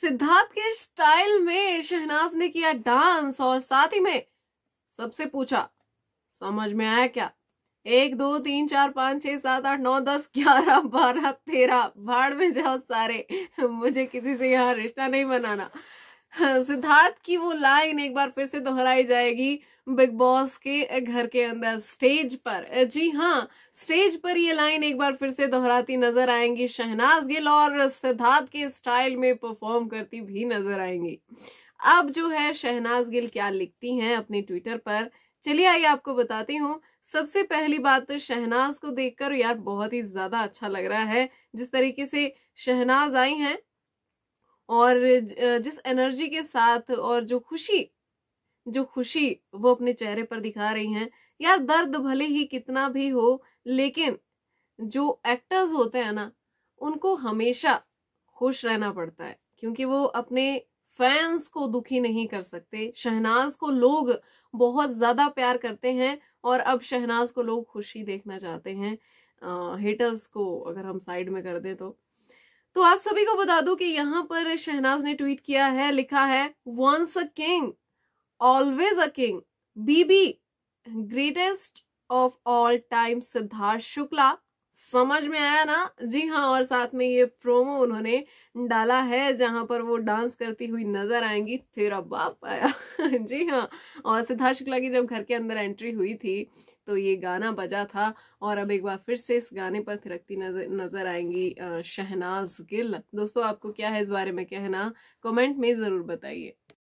सिद्धार्थ के स्टाइल में शहनाज ने किया डांस और साथ ही में सबसे पूछा समझ में आया क्या एक दो तीन चार पाँच छह सात आठ नौ दस ग्यारह बारह तेरह भाड़ में जाओ सारे मुझे किसी से यहाँ रिश्ता नहीं बनाना सिद्धार्थ की वो लाइन एक बार फिर से दोहराई जाएगी बिग बॉस के घर के अंदर स्टेज पर जी हाँ स्टेज पर ये लाइन एक बार फिर से दोहराती नजर आएंगी शहनाज गिल और सिद्धार्थ के स्टाइल में परफॉर्म करती भी नजर आएंगी अब जो है शहनाज गिल क्या लिखती हैं अपने ट्विटर पर चलिए आइए आपको बताती हूँ सबसे पहली बात तो शहनाज को देखकर यार बहुत ही ज्यादा अच्छा लग रहा है जिस तरीके से शहनाज आई हैं और जिस एनर्जी के साथ और जो खुशी जो खुशी वो अपने चेहरे पर दिखा रही हैं यार दर्द भले ही कितना भी हो लेकिन जो एक्टर्स होते हैं ना उनको हमेशा खुश रहना पड़ता है क्योंकि वो अपने फैंस को दुखी नहीं कर सकते शहनाज को लोग बहुत ज़्यादा प्यार करते हैं और अब शहनाज को लोग खुशी देखना चाहते हैं हेटर्स को अगर हम साइड में कर दें तो तो आप सभी को बता दूं कि यहां पर शहनाज ने ट्वीट किया है लिखा है once a king always a king BB greatest of all time Siddharth Shukla समझ में आया ना जी हाँ और साथ में ये प्रोमो उन्होंने डाला है जहां पर वो डांस करती हुई नजर आएंगी तेरा बाप आया जी हाँ और सिद्धार्थ शुक्ला की जब घर के अंदर एंट्री हुई थी तो ये गाना बजा था और अब एक बार फिर से इस गाने पर थिरकती नजर नजर आएंगी शहनाज गिल दोस्तों आपको क्या है इस बारे में कहना कमेंट में ज़रूर बताइए